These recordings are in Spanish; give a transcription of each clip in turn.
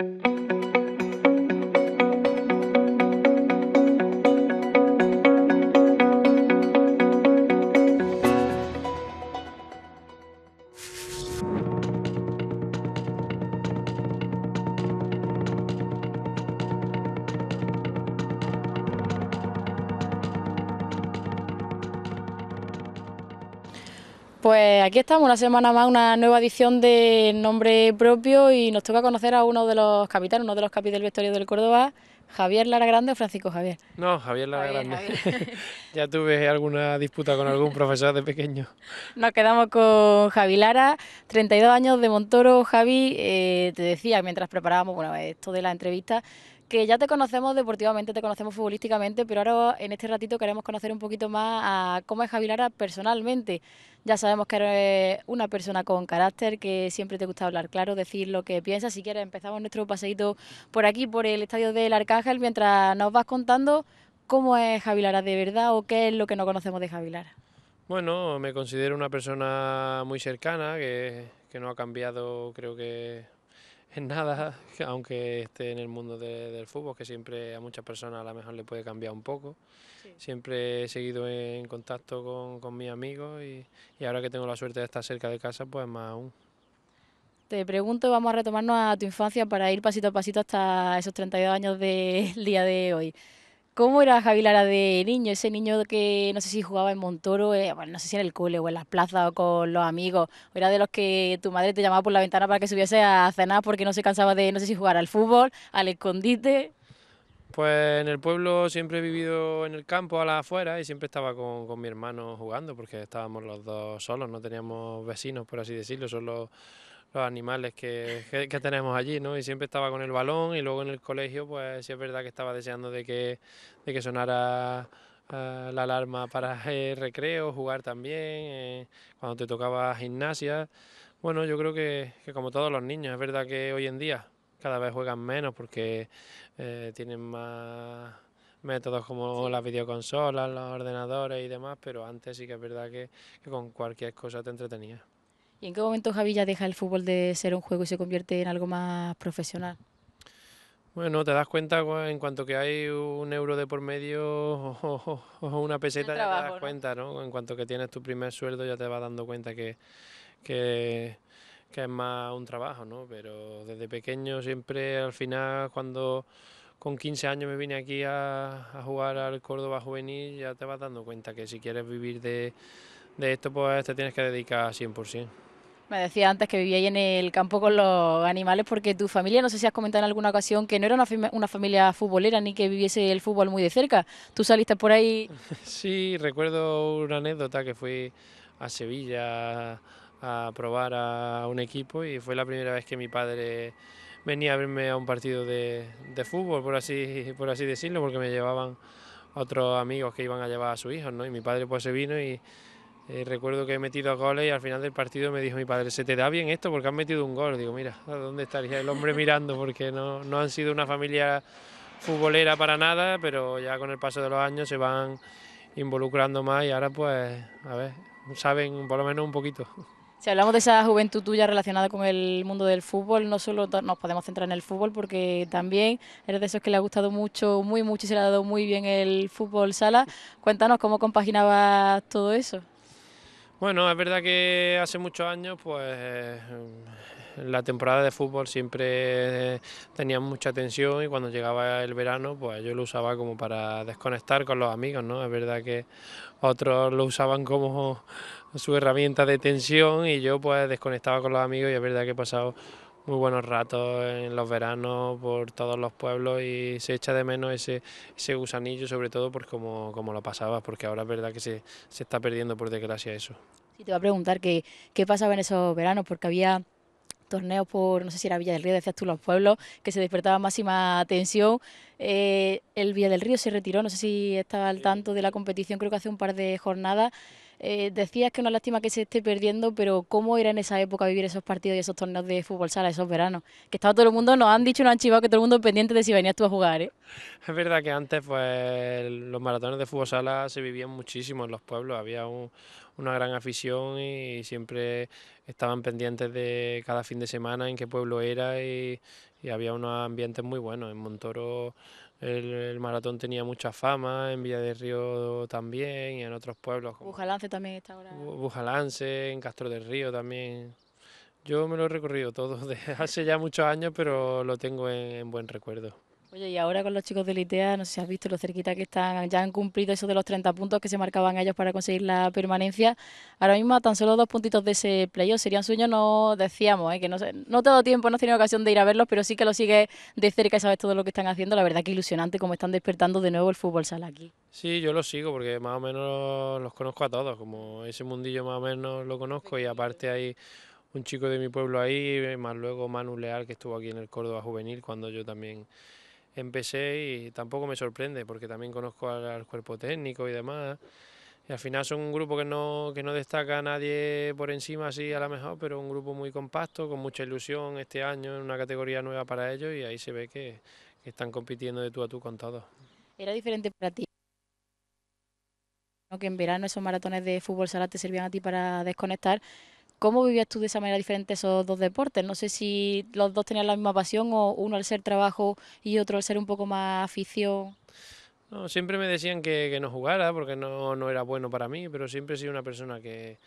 Thank you. Pues aquí estamos, una semana más, una nueva edición de Nombre Propio y nos toca conocer a uno de los capitanes, uno de los capitanes Victoria del Córdoba, ¿Javier Lara Grande o Francisco Javier? No, Javier Lara Grande. ya tuve alguna disputa con algún profesor de pequeño. Nos quedamos con Javi Lara, 32 años de Montoro. Javi, eh, te decía mientras preparábamos esto de la entrevista que ya te conocemos deportivamente, te conocemos futbolísticamente, pero ahora en este ratito queremos conocer un poquito más a cómo es Javi Lara personalmente. Ya sabemos que eres una persona con carácter, que siempre te gusta hablar claro, decir lo que piensas. Si quieres, empezamos nuestro paseíto por aquí, por el estadio del Arcán, Ángel, mientras nos vas contando cómo es Javilara de verdad o qué es lo que no conocemos de Javi Bueno, me considero una persona muy cercana, que, que no ha cambiado creo que en nada, aunque esté en el mundo del fútbol, que siempre a muchas personas a lo mejor le puede cambiar un poco. Siempre he seguido en contacto con, con mis amigos y, y ahora que tengo la suerte de estar cerca de casa, pues más aún. Te pregunto, vamos a retomarnos a tu infancia para ir pasito a pasito hasta esos 32 años del día de hoy. ¿Cómo era Javi Lara de niño? Ese niño que no sé si jugaba en Montoro, eh, bueno, no sé si en el cole o en las plazas o con los amigos, o era de los que tu madre te llamaba por la ventana para que subiese a cenar porque no se cansaba de, no sé si jugar al fútbol, al escondite. Pues en el pueblo siempre he vivido en el campo, a la afuera y siempre estaba con, con mi hermano jugando porque estábamos los dos solos, no teníamos vecinos, por así decirlo, solo los animales que, tenemos allí, ¿no? Y siempre estaba con el balón y luego en el colegio, pues sí es verdad que estaba deseando de que, de que sonara ah, la alarma para recreo, jugar también, eh, cuando te tocaba gimnasia. Bueno, yo creo que, que como todos los niños, es verdad que hoy en día cada vez juegan menos porque eh, tienen más métodos como las videoconsolas, los ordenadores y demás, pero antes sí que es verdad que, que con cualquier cosa te entretenías. ¿Y en qué momento Javi deja el fútbol de ser un juego y se convierte en algo más profesional? Bueno, te das cuenta en cuanto que hay un euro de por medio o, una peseta, ya te das cuenta, ¿no? En cuanto que tienes tu primer sueldo ya te vas dando cuenta que, que, es más un trabajo, ¿no? Pero desde pequeño siempre al final cuando con 15 años me vine aquí a, jugar al Córdoba Juvenil, ya te vas dando cuenta que si quieres vivir de, de esto, pues te tienes que dedicar 100%. Me decía antes que vivía ahí en el campo con los animales porque tu familia, no sé si has comentado en alguna ocasión que no era una, familia futbolera ni que viviese el fútbol muy de cerca. Tú saliste por ahí. Sí, recuerdo una anécdota que fui a Sevilla a probar a un equipo y fue la primera vez que mi padre venía a verme a un partido de, fútbol, por así, por así decirlo, porque me llevaban otros amigos que iban a llevar a sus hijos, ¿no? Y mi padre pues se vino y eh, recuerdo que he metido goles y al final del partido me dijo mi padre, ¿se te da bien esto? Porque has metido un gol. Digo, mira, ¿a dónde estaría el hombre mirando? Porque no, no han sido una familia futbolera para nada, pero ya con el paso de los años se van involucrando más y ahora pues, a ver, saben por lo menos un poquito. Si hablamos de esa juventud tuya relacionada con el mundo del fútbol, no solo nos podemos centrar en el fútbol, porque también eres de esos que le ha gustado mucho, muy mucho y se le ha dado muy bien el fútbol sala. Cuéntanos cómo compaginabas todo eso. Bueno, es verdad que hace muchos años, pues eh, la temporada de fútbol siempre eh, tenía mucha tensión y cuando llegaba el verano, pues yo lo usaba como para desconectar con los amigos, ¿no? Es verdad que otros lo usaban como su herramienta de tensión y yo pues desconectaba con los amigos y es verdad que he pasado muy buenos ratos en los veranos por todos los pueblos y se echa de menos ese, ese gusanillo, sobre todo por pues cómo, como lo pasabas, porque ahora es verdad que se, está perdiendo por desgracia eso. Sí, te voy a preguntar qué pasaba en esos veranos, porque había torneos por, no sé si era Villa del Río, decías tú los pueblos, que se despertaba máxima tensión. Eh, el Villa del Río se retiró, no sé si estaba al tanto de la competición, creo que hace un par de jornadas. Eh, decías que una lástima que se esté perdiendo, pero ¿cómo era en esa época vivir esos partidos y esos torneos de fútbol sala, esos veranos? Que estaba todo el mundo, nos han dicho, nos han chivado que todo el mundo pendiente de si venías tú a jugar. ¿eh? Es verdad que antes pues los maratones de fútbol sala se vivían muchísimo en los pueblos, había una gran afición y siempre estaban pendientes de cada fin de semana en qué pueblo era y, y había unos ambientes muy buenos. En Montoro el, maratón tenía mucha fama, en Villa del Río también y en otros pueblos. Como Bujalance también está ahora. Bujalance, en Castro del Río también. Yo me lo he recorrido todo desde hace ya muchos años, pero lo tengo en buen recuerdo. Oye, y ahora con los chicos de ITEA, no sé si has visto lo cerquita que están, ya han cumplido eso de los 30 puntos que se marcaban ellos para conseguir la permanencia. Ahora mismo tan solo dos puntitos de ese playoff serían sueños, no decíamos, ¿eh? que no, no todo tiempo, no he tenido ocasión de ir a verlos, pero sí que lo sigue de cerca y sabes todo lo que están haciendo. La verdad que ilusionante como están despertando de nuevo el fútbol sala aquí. Sí, yo lo sigo porque más o menos los conozco a todos, como ese mundillo más o menos lo conozco y aparte hay un chico de mi pueblo ahí, más luego Manu Leal que estuvo aquí en el Córdoba Juvenil cuando yo también empecé y tampoco me sorprende porque también conozco al, cuerpo técnico y demás. Y al final son un grupo que no, que no destaca a nadie por encima, así a lo mejor, pero un grupo muy compacto, con mucha ilusión este año, en una categoría nueva para ellos y ahí se ve que, están compitiendo de tú a tú con todos. ¿Era diferente para ti? Que en verano esos maratones de fútbol sala te servían a ti para desconectar, ¿Cómo vivías tú de esa manera diferente esos dos deportes? No sé si los dos tenían la misma pasión o uno al ser trabajo y otro al ser un poco más afición. No, siempre me decían que, no jugara porque no, no, era bueno para mí, pero siempre he sido una persona que,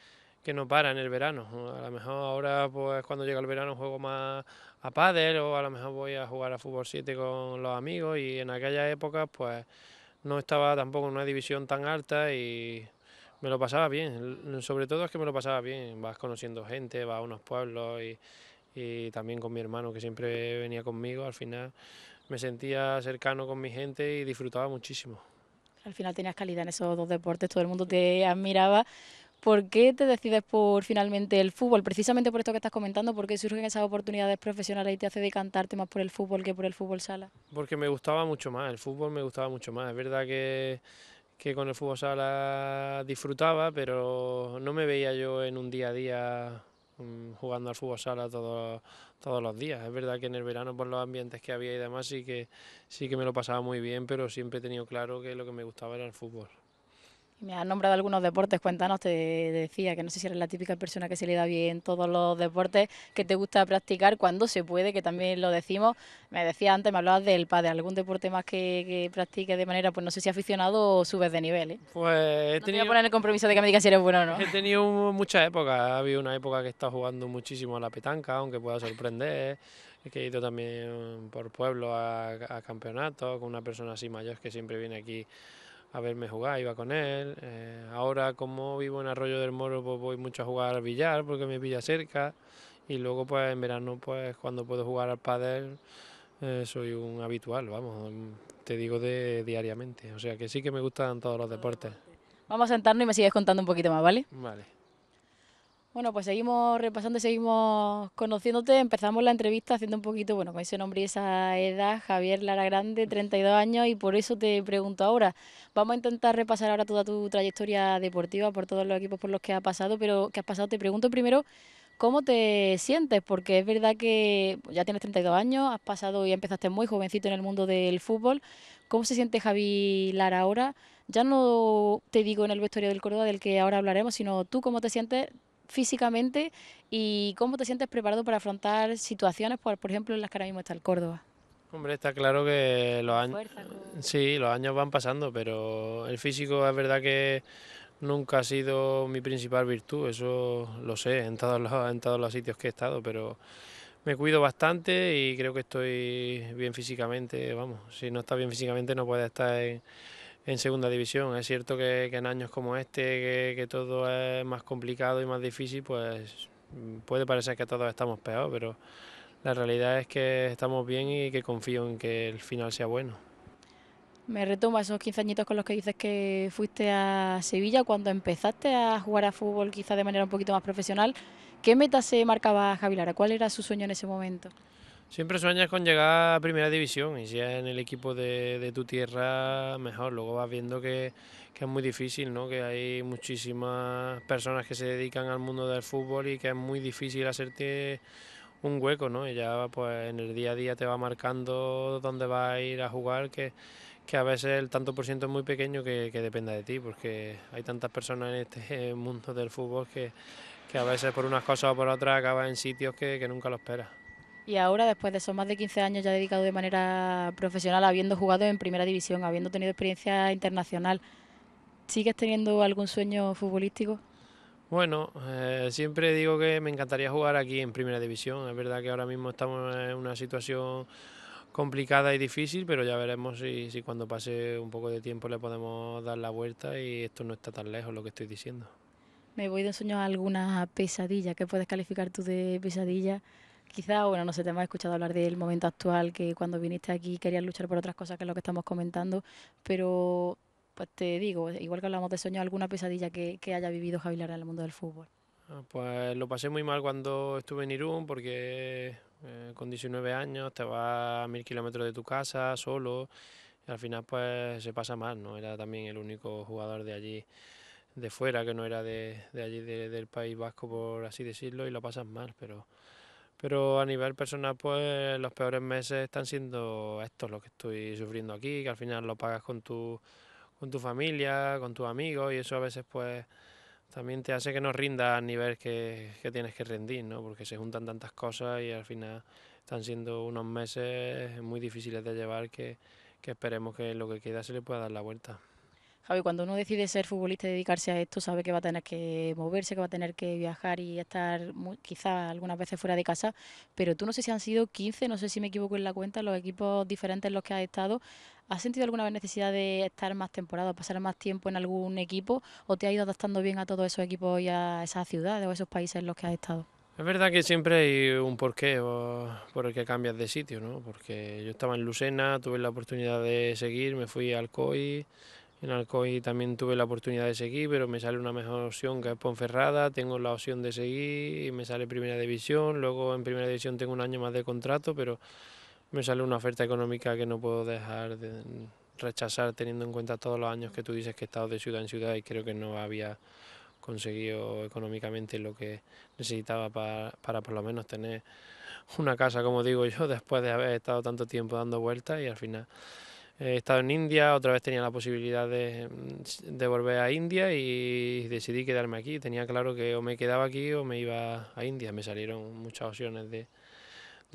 que no para en el verano. A lo mejor ahora, pues cuando llega el verano, juego más a pádel o a lo mejor voy a jugar a fútbol 7 con los amigos y en aquella época, pues no estaba tampoco en una división tan alta y me lo pasaba bien, sobre todo es que me lo pasaba bien, vas conociendo gente, vas a unos pueblos y, también con mi hermano que siempre venía conmigo, al final me sentía cercano con mi gente y disfrutaba muchísimo. Al final tenías calidad en esos dos deportes, todo el mundo te admiraba. ¿Por qué te decides por finalmente el fútbol? Precisamente por esto que estás comentando, ¿por qué surgen esas oportunidades profesionales y te hace decantarte más por el fútbol que por el fútbol sala? Porque me gustaba mucho más, el fútbol me gustaba mucho más. Es verdad que que con el fútbol sala disfrutaba, pero no me veía yo en un día a día mm, jugando al fútbol sala todos, todos los días. Es verdad que en el verano por los ambientes que había y demás sí que, sí que me lo pasaba muy bien, pero siempre he tenido claro que lo que me gustaba era el fútbol. Me has nombrado algunos deportes, cuéntanos, te decía que no sé si eres la típica persona que se le da bien todos los deportes que te gusta practicar, cuando se puede, que también lo decimos. Me decía antes, me hablabas del padre ¿algún deporte más que, que practiques de manera, pues no sé si aficionado o subes de nivel? Eh? Pues he tenido... Te poner el compromiso de que me digas si eres bueno o no. He tenido muchas épocas, ha habido una época que he estado jugando muchísimo a la petanca, aunque pueda sorprender, que he ido también por pueblo a, a campeonatos con una persona así mayor que siempre viene aquí a me jugaba, iba con él. Eh, ahora como vivo en Arroyo del Moro, pues voy mucho a jugar al billar porque me pilla cerca. Y luego pues en verano, pues cuando puedo jugar al pádel, eh, soy un habitual, vamos, te digo de diariamente. O sea que sí que me gustan todos los deportes. Vamos a sentarnos y me sigues contando un poquito más, ¿vale? Vale. Bueno, pues seguimos repasando, seguimos conociéndote. Empezamos la entrevista haciendo un poquito, bueno, con ese nombre y esa edad, Javier Lara Grande, 32 años, y por eso te pregunto ahora. Vamos a intentar repasar ahora toda tu trayectoria deportiva por todos los equipos por los que has pasado, pero que has pasado, te pregunto primero cómo te sientes, porque es verdad que pues, ya tienes 32 años, has pasado y empezaste muy jovencito en el mundo del fútbol. ¿Cómo se siente Javi Lara ahora? Ya no te digo en el vestuario del Córdoba, del que ahora hablaremos, sino tú cómo te sientes físicamente y cómo te sientes preparado para afrontar situaciones, por, por ejemplo, en las que ahora mismo está el Córdoba. Hombre, está claro que los años, sí, los años van pasando, pero el físico es verdad que nunca ha sido mi principal virtud, eso lo sé en todos los, en todos los sitios que he estado, pero me cuido bastante y creo que estoy bien físicamente, vamos, si no estás bien físicamente no puedes estar en en segunda división. Es cierto que, en años como este, que, todo es más complicado y más difícil, pues mm, puede parecer que todos estamos peor, pero la realidad es que estamos bien y que confío en que el final sea bueno. Me retoma esos 15 añitos con los que dices que fuiste a Sevilla cuando empezaste a jugar a fútbol quizás de manera un poquito más profesional. ¿Qué meta se marcaba Javilara? ¿Cuál era su sueño en ese momento? Siempre sueñas con llegar a primera división y si es en el equipo de, tu tierra, mejor. Luego vas viendo que, es muy difícil, ¿no? que hay muchísimas personas que se dedican al mundo del fútbol y que es muy difícil hacerte un hueco. ¿no? Y ya pues, en el día a día te va marcando dónde vas a ir a jugar, que, a veces el tanto por ciento es muy pequeño que, que dependa de ti, porque hay tantas personas en este mundo del fútbol que, a veces por unas cosas o por otras acabas en sitios que nunca lo esperas. Y ahora, después de esos más de 15 años ya dedicado de manera profesional, habiendo jugado en primera división, habiendo tenido experiencia internacional, ¿sigues teniendo algún sueño futbolístico? Bueno, eh, siempre digo que me encantaría jugar aquí en primera división. Es verdad que ahora mismo estamos en una situación complicada y difícil, pero ya veremos si, si cuando pase un poco de tiempo le podemos dar la vuelta y esto no está tan lejos lo que estoy diciendo. Me voy de sueño a alguna pesadilla. ¿Qué puedes calificar tú de pesadilla? quizá, bueno, no sé, te hemos escuchado hablar del momento actual, que cuando viniste aquí querías luchar por otras cosas que es lo que estamos comentando, pero pues te digo, igual que hablamos de sueños, alguna pesadilla que, haya vivido Javilar en el mundo del fútbol. Ah, pues lo pasé muy mal cuando estuve en Irún porque eh, con 19 años te vas a mil kilómetros de tu casa solo y al final pues se pasa mal, ¿no? Era también el único jugador de allí de fuera, que no era de, allí del País Vasco, por así decirlo, y lo pasas mal, pero pero a nivel personal, pues los peores meses están siendo estos, los que estoy sufriendo aquí, que al final lo pagas con tu, con tu familia, con tus amigos, y eso a veces pues también te hace que no rindas al nivel que, que, tienes que rendir, ¿no? Porque se juntan tantas cosas y al final están siendo unos meses muy difíciles de llevar que, que esperemos que lo que queda se le pueda dar la vuelta. Javi, cuando uno decide ser futbolista y dedicarse a esto, sabe que va a tener que moverse, que va a tener que viajar y estar quizá algunas veces fuera de casa, pero tú no sé si han sido 15, no sé si me equivoco en la cuenta, los equipos diferentes en los que has estado. ¿Has sentido alguna vez necesidad de estar más temporada, pasar más tiempo en algún equipo o te has ido adaptando bien a todos esos equipos y a esas ciudades o esos países en los que has estado? Es verdad que siempre hay un porqué por el que cambias de sitio, ¿no? Porque yo estaba en Lucena, tuve la oportunidad de seguir, me fui al COI... En Alcoy también tuve la oportunidad de seguir, pero me sale una mejor opción que es Ponferrada. Tengo la opción de seguir y me sale Primera División. Luego en Primera División tengo un año más de contrato, pero me sale una oferta económica que no puedo dejar de rechazar teniendo en cuenta todos los años que tú dices que he estado de ciudad en ciudad y creo que no había conseguido económicamente lo que necesitaba para, para, por lo menos tener una casa, como digo yo, después de haber estado tanto tiempo dando vueltas y al final he estado en India, otra vez tenía la posibilidad mm, de, volver a India y decidí quedarme aquí. Tenía claro que o me quedaba aquí o me iba a India. Me salieron muchas opciones de,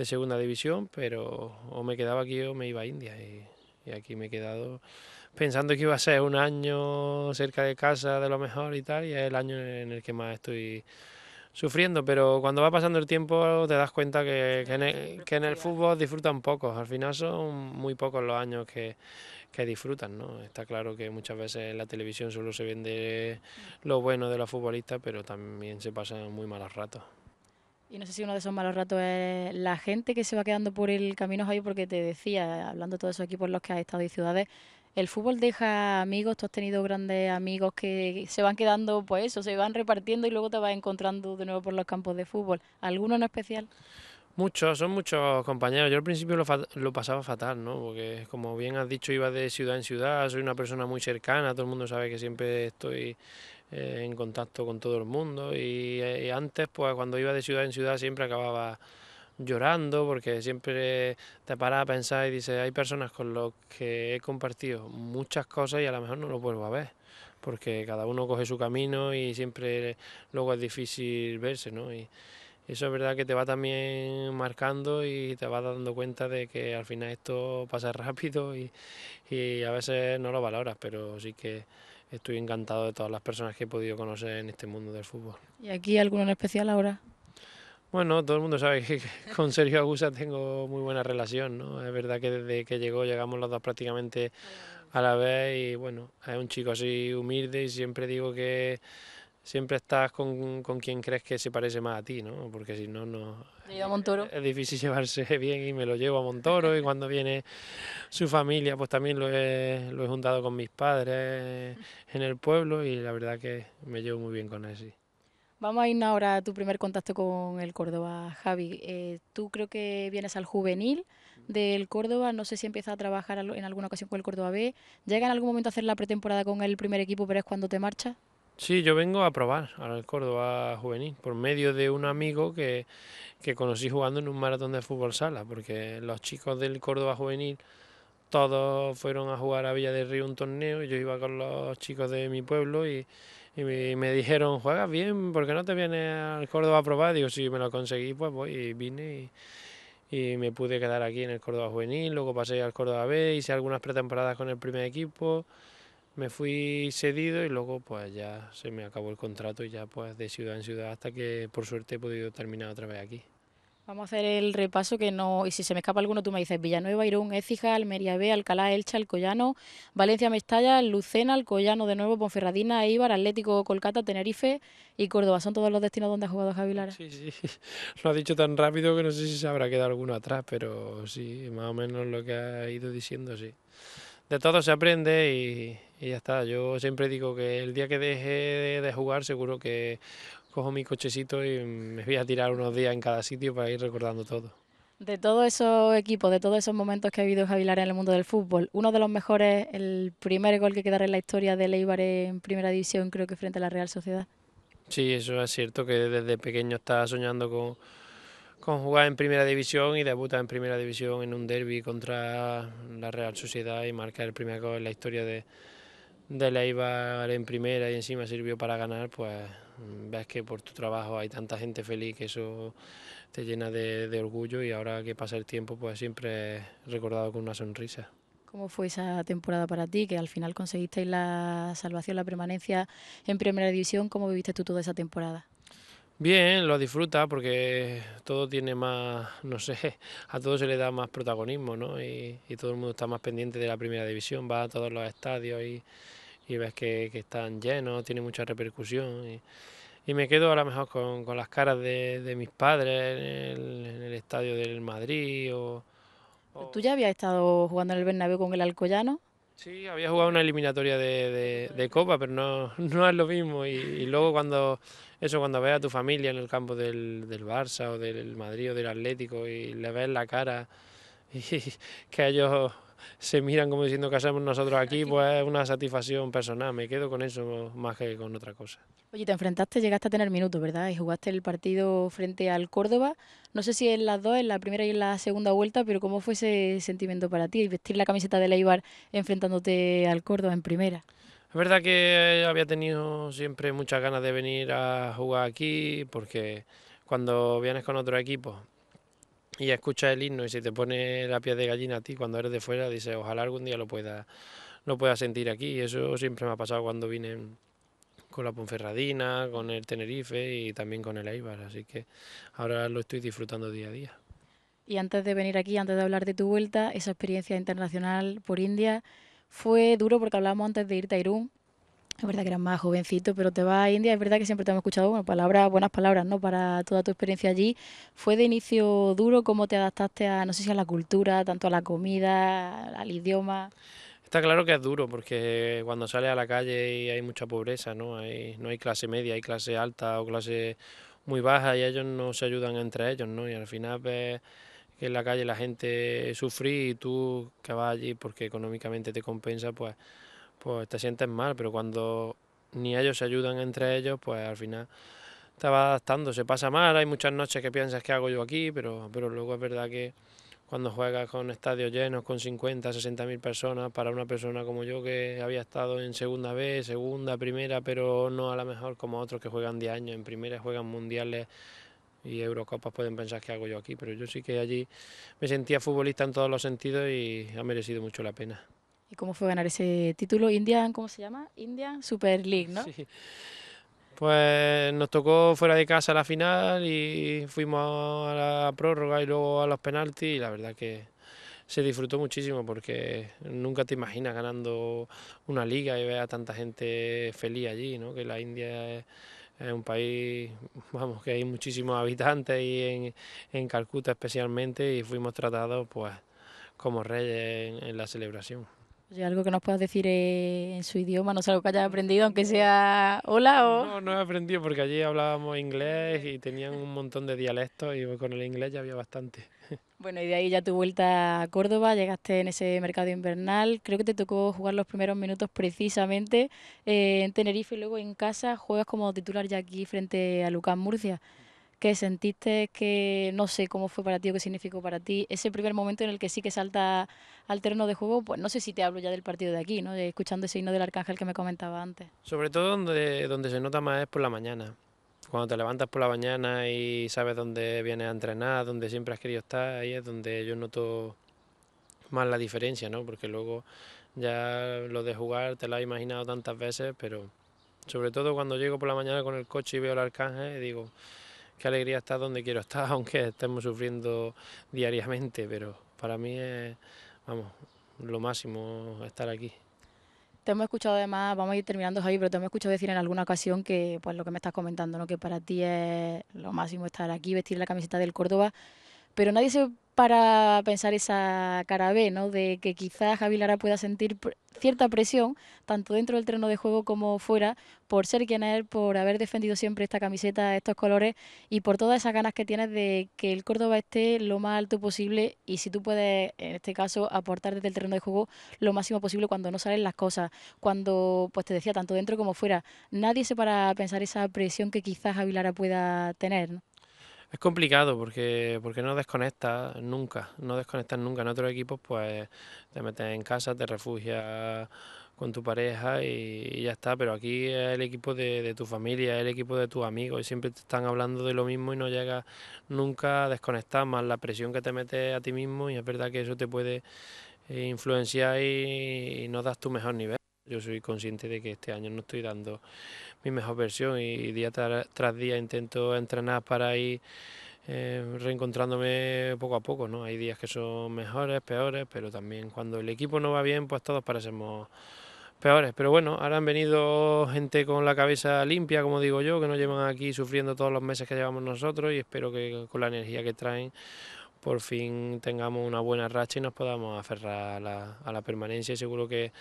segunda división, pero o me quedaba aquí o me iba a India. y, aquí me he quedado pensando que iba a ser un año cerca de casa de lo mejor y tal, y es el año en el que más estoy sufriendo, pero cuando va pasando el tiempo te das cuenta que, en, el, fútbol disfrutan pocos, al final son muy pocos los años que, disfrutan, ¿no? Está claro que muchas veces en la televisión solo se vende lo bueno de los futbolistas, pero también se pasan muy malos ratos. Y no sé si uno de esos malos ratos es la gente que se va quedando por el camino, Javi, porque te decía, hablando de eso aquí por los que has estado y ciudades, el fútbol deja amigos, tú has tenido grandes amigos que se van quedando, pues eso, se van repartiendo y luego te vas encontrando de nuevo por los campos de fútbol. ¿Alguno en especial? Muchos, son muchos compañeros. Yo al principio lo, pasaba fatal, ¿no? Porque como bien has dicho, iba de ciudad en ciudad, soy una persona muy cercana, todo el mundo sabe que siempre estoy eh, en contacto con todo el mundo y, eh, y antes, pues cuando iba de ciudad en ciudad siempre acababa llorando, porque siempre te paras a pensar y dices, hay personas con las que he compartido muchas cosas y a lo mejor no lo vuelvo a ver, porque cada uno coge su camino y siempre luego es difícil verse, ¿no? Y, eso es verdad que te va también marcando y te va dando cuenta de que al final esto pasa rápido y, y, a veces no lo valoras, pero sí que estoy encantado de todas las personas que he podido conocer en este mundo del fútbol. ¿Y aquí alguno en especial ahora? Bueno, todo el mundo sabe que con Sergio Agusa tengo muy buena relación, ¿no? Es verdad que desde que llegó llegamos los dos prácticamente a la vez y bueno, es un chico así humilde y siempre digo que siempre estás con, quien crees que se parece más a ti, ¿no? Porque si no, no... Es, difícil llevarse bien y me lo llevo a Montoro y cuando viene su familia pues también lo he, lo he juntado con mis padres en el pueblo y la verdad que me llevo muy bien con él, Vamos a ir ahora a tu primer contacto con el Córdoba, Javi. Eh, tú creo que vienes al juvenil del Córdoba, no sé si empieza a trabajar en alguna ocasión con el Córdoba B. ¿Llega en algún momento a hacer la pretemporada con el primer equipo, pero es cuando te marchas? Sí, yo vengo a probar al Córdoba juvenil por medio de un amigo que, que conocí jugando en un maratón de fútbol sala, porque los chicos del Córdoba juvenil todos fueron a jugar a Villa de Río un torneo y yo iba con los chicos de mi pueblo y, y me, dijeron, juegas bien, ¿por qué no te vienes al Córdoba a probar? Digo, si me lo conseguí, pues voy y vine y, me pude quedar aquí en el Córdoba Juvenil, luego pasé al Córdoba B, hice algunas pretemporadas con el primer equipo, me fui cedido y luego pues ya se me acabó el contrato y ya pues de ciudad en ciudad hasta que por suerte he podido terminar otra vez aquí. Vamos a hacer el repaso que no, y si se me escapa alguno tú me dices Villanueva, Irún, Écija, Almería B, Alcalá, Elcha, Alcoyano, Valencia, Mestalla, Lucena, Alcoyano de nuevo, Ponferradina, Eibar, Atlético, Colcata, Tenerife y Córdoba. Son todos los destinos donde ha jugado Javi Lara. Sí, sí, lo ha dicho tan rápido que no sé si se habrá quedado alguno atrás, pero sí, más o menos lo que ha ido diciendo, sí. De todo se aprende y, ya está. Yo siempre digo que el día que deje de jugar seguro que cojo mi cochecito y me voy a tirar unos días en cada sitio para ir recordando todo. De todos esos equipos, de todos esos momentos que ha habido Javilar en el mundo del fútbol, uno de los mejores, el primer gol que quedará en la historia de Leibar en primera división, creo que frente a la Real Sociedad. Sí, eso es cierto, que desde pequeño estaba soñando con, con jugar en primera división y debutar en primera división en un derby contra la Real Sociedad y marcar el primer gol en la historia de, de Leibar en primera y encima sirvió para ganar, pues Mm, ves que por tu trabajo hay tanta gente feliz que eso te llena de, orgullo y ahora que pasa el tiempo pues siempre recordado con una sonrisa. ¿Cómo fue esa temporada para ti? Que al final conseguisteis la salvación, la permanencia en Primera División. ¿Cómo viviste tú toda esa temporada? Bien, lo disfruta porque todo tiene más, no sé, a todo se le da más protagonismo, ¿no? y todo el mundo está más pendiente de la Primera División, va a todos los estadios y y ves que, que están llenos, tiene mucha repercusión. Y, y me quedo a lo mejor con, con las caras de, de mis padres en el, estadio del Madrid. O, ¿Tú ya habías estado jugando en el Bernabéu con el Alcoyano? Sí, había jugado una eliminatoria de, de, Copa, pero no, no, es lo mismo. Y, luego cuando eso cuando ves a tu familia en el campo del, del Barça o del Madrid o del Atlético y le ves la cara y que ellos se miran como diciendo que hacemos nosotros aquí, pues es una satisfacción personal. Me quedo con eso más que con otra cosa. Oye, te enfrentaste, llegaste a tener minutos, ¿verdad? Y jugaste el partido frente al Córdoba. No sé si en las dos, en la primera y en la segunda vuelta, pero ¿cómo fue ese sentimiento para ti? Vestir la camiseta de Leibar enfrentándote al Córdoba en primera. Es verdad que eh, había tenido siempre muchas ganas de venir a jugar aquí porque cuando vienes con otro equipo y escuchas el himno y si te pone la piel de gallina a ti cuando eres de fuera, dice ojalá algún día lo pueda, lo pueda sentir aquí. eso siempre me ha pasado cuando vine con la Ponferradina, con el Tenerife y también con el Eibar. Así que ahora lo estoy disfrutando día a día. Y antes de venir aquí, antes de hablar de tu vuelta, esa experiencia internacional por India, fue duro porque hablábamos antes de irte a Irún, es verdad que eras más jovencito, pero te vas a India. Es verdad que siempre te hemos escuchado buenas palabras, buenas palabras, ¿no? Para toda tu experiencia allí. ¿Fue de inicio duro? ¿Cómo te adaptaste a, no sé si a la cultura, tanto a la comida, al idioma? Está claro que es duro, porque cuando sales a la calle hay mucha pobreza, ¿no? Hay, no hay clase media, hay clase alta o clase muy baja y ellos no se ayudan entre ellos, ¿no? Y al final ves que en la calle la gente sufrí y tú que vas allí porque económicamente te compensa, pues pues te sientes mal, pero cuando ni ellos se ayudan entre ellos, pues al final te vas adaptando, se pasa mal, hay muchas noches que piensas que hago yo aquí, pero, pero luego es verdad que cuando juegas con estadios llenos, con 50, 60 mil personas, para una persona como yo que había estado en segunda B, segunda, primera, pero no a lo mejor como otros que juegan 10 años en primera, juegan mundiales y Eurocopas, pueden pensar que hago yo aquí, pero yo sí que allí me sentía futbolista en todos los sentidos y ha merecido mucho la pena. ¿Y cómo fue ganar ese título? Indian, ¿cómo se llama? India Super League, ¿no? Sí. Pues nos tocó fuera de casa la final y fuimos a la prórroga y luego a los penaltis y la verdad que se disfrutó muchísimo porque nunca te imaginas ganando una liga y ver a tanta gente feliz allí, ¿no? Que la India es, un país, vamos, que hay muchísimos habitantes y en, Calcuta especialmente y fuimos tratados pues como reyes en la celebración algo que nos puedas decir eh, en su idioma, no sé, algo que hayas aprendido, aunque sea hola o... No, no he aprendido porque allí hablábamos inglés y tenían un montón de dialectos y con el inglés ya había bastante. Bueno, y de ahí ya tu vuelta a Córdoba, llegaste en ese mercado invernal, creo que te tocó jugar los primeros minutos precisamente eh, en Tenerife y luego en casa juegas como titular ya aquí frente a Lucas Murcia que sentiste que, no sé cómo fue para ti o qué significó para ti, ese primer momento en el que sí que salta al terreno de juego, pues no sé si te hablo ya del partido de aquí, ¿no? escuchando ese himno del arcángel que me comentaba antes. Sobre todo donde, donde se nota más es por la mañana. Cuando te levantas por la mañana y sabes dónde vienes a entrenar, dónde siempre has querido estar, ahí es donde yo noto más la diferencia, ¿no? Porque luego ya lo de jugar te lo has imaginado tantas veces, pero sobre todo cuando llego por la mañana con el coche y veo el arcángel, digo, qué alegría estar donde quiero estar, aunque estemos sufriendo diariamente, pero para mí es, vamos, lo máximo estar aquí. Te hemos escuchado además, vamos a ir terminando Javi, pero te hemos escuchado decir en alguna ocasión que pues lo que me estás comentando, ¿no? que para ti es lo máximo estar aquí, vestir la camiseta del Córdoba, pero nadie se para pensar esa cara B, ¿no? de que quizás Javi Lara pueda sentir cierta presión, tanto dentro del terreno de juego como fuera, por ser quien es, por haber defendido siempre esta camiseta, estos colores y por todas esas ganas que tienes de que el Córdoba esté lo más alto posible y si tú puedes, en este caso, aportar desde el terreno de juego lo máximo posible cuando no salen las cosas, cuando, pues te decía, tanto dentro como fuera, nadie se para a pensar esa presión que quizás Javi Lara pueda tener. ¿no? Es complicado porque, porque no desconectas nunca, no desconectas nunca. En otros equipos pues te metes en casa, te refugias con tu pareja y, ya está, pero aquí es el equipo de, tu familia, es el equipo de tus amigos y siempre te están hablando de lo mismo y no llegas nunca a desconectar más la presión que te metes a ti mismo y es verdad que eso te puede eh, influenciar y no das tu mejor nivel. Yo soy consciente de que este año no estoy dando mi mejor versión y día tras, día intento entrenar para ir eh, reencontrándome poco a poco. ¿no? Hay días que son mejores, peores, pero también cuando el equipo no va bien, pues todos parecemos peores. Pero bueno, ahora han venido gente con la cabeza limpia, como digo yo, que nos llevan aquí sufriendo todos los meses que llevamos nosotros y espero que con la energía que traen por fin tengamos una buena racha y nos podamos aferrar a la, permanencia seguro que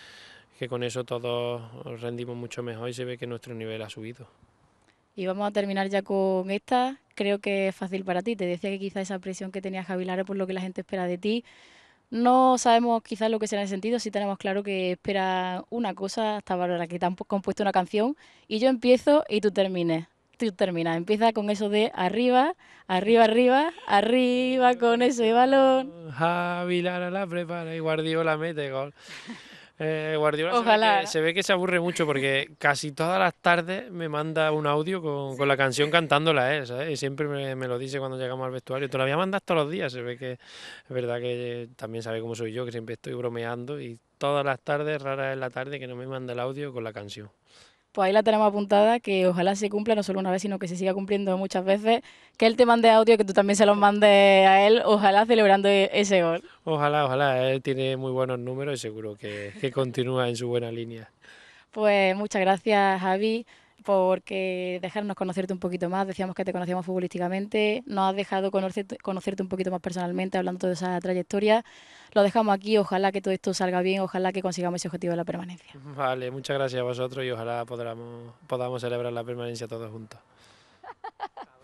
que con eso todos rendimos mucho mejor y se ve que nuestro nivel ha subido. Y vamos a terminar ya con esta. Creo que es fácil para ti. Te decía que quizá esa presión que tenías Javi Lara por lo que la gente espera de ti. No sabemos quizás lo que será el sentido, ...si tenemos claro que espera una cosa hasta ahora, que te han compuesto una canción y yo empiezo y tú termines. Tú terminas, empieza con eso de arriba, arriba, arriba, arriba con ese balón. Javi Lara la prepara y Guardiola mete gol. Eh, Guardiola Se, ve que, se aburre mucho porque casi todas las tardes me manda un audio con, la canción cantándola, ¿eh? Y siempre me, lo dice cuando llegamos al vestuario. Te la voy a todos los días. Se ve que es verdad que también sabe cómo soy yo, que siempre estoy bromeando y todas las tardes, rara es la tarde que no me manda el audio con la canción pues ahí la tenemos apuntada, que ojalá se cumpla no solo una vez, sino que se siga cumpliendo muchas veces, que él te mande audio, que tú también se los mandes a él, ojalá celebrando e-, ese gol. Ojalá, ojalá, él tiene muy buenos números y seguro que, que continúa en su buena línea. Pues muchas gracias, Javi porque dejarnos conocerte un poquito más. Decíamos que te conocíamos futbolísticamente, nos has dejado conocerte, un poquito más personalmente, hablando de esa trayectoria. Lo dejamos aquí, ojalá que todo esto salga bien, ojalá que consigamos ese objetivo de la permanencia. Vale, muchas gracias a vosotros y ojalá podamos, podamos celebrar la permanencia todos juntos.